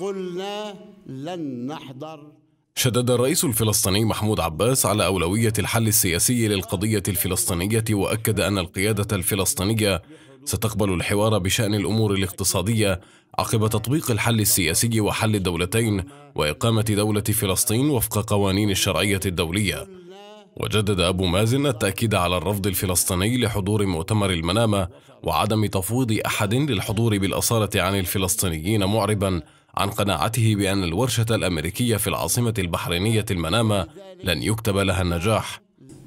قلنا لن نحضر شدد الرئيس الفلسطيني محمود عباس على أولوية الحل السياسي للقضية الفلسطينية وأكد أن القيادة الفلسطينية ستقبل الحوار بشأن الأمور الاقتصادية عقب تطبيق الحل السياسي وحل الدولتين وإقامة دولة فلسطين وفق قوانين الشرعية الدولية وجدد أبو مازن التأكيد على الرفض الفلسطيني لحضور مؤتمر المنامة وعدم تفويض أحد للحضور بالأصالة عن الفلسطينيين معرباً عن قناعته بأن الورشة الأمريكية في العاصمة البحرينية المنامة لن يكتب لها النجاح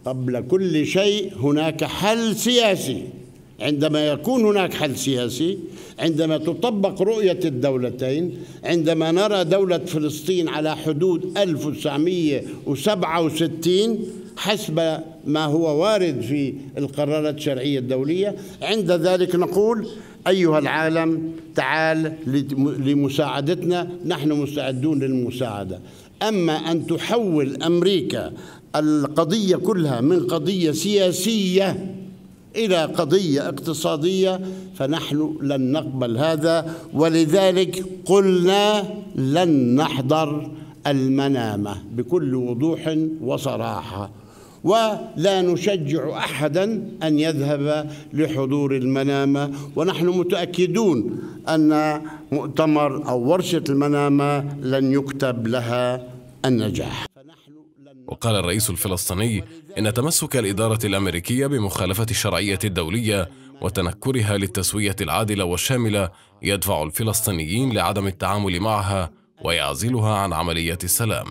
قبل كل شيء هناك حل سياسي عندما يكون هناك حل سياسي عندما تطبق رؤية الدولتين عندما نرى دولة فلسطين على حدود 1967 حسب ما هو وارد في القرارات الشرعية الدولية عند ذلك نقول أيها نعم. العالم تعال لمساعدتنا نحن مستعدون للمساعدة أما أن تحول أمريكا القضية كلها من قضية سياسية إلى قضية اقتصادية فنحن لن نقبل هذا ولذلك قلنا لن نحضر المنامة بكل وضوح وصراحة ولا نشجع احدا ان يذهب لحضور المنامه ونحن متاكدون ان مؤتمر او ورشه المنامه لن يكتب لها النجاح وقال الرئيس الفلسطيني إن تمسك الإدارة الأمريكية بمخالفة الشرعية الدولية وتنكرها للتسوية العادلة والشاملة يدفع الفلسطينيين لعدم التعامل معها ويعزلها عن عملية السلام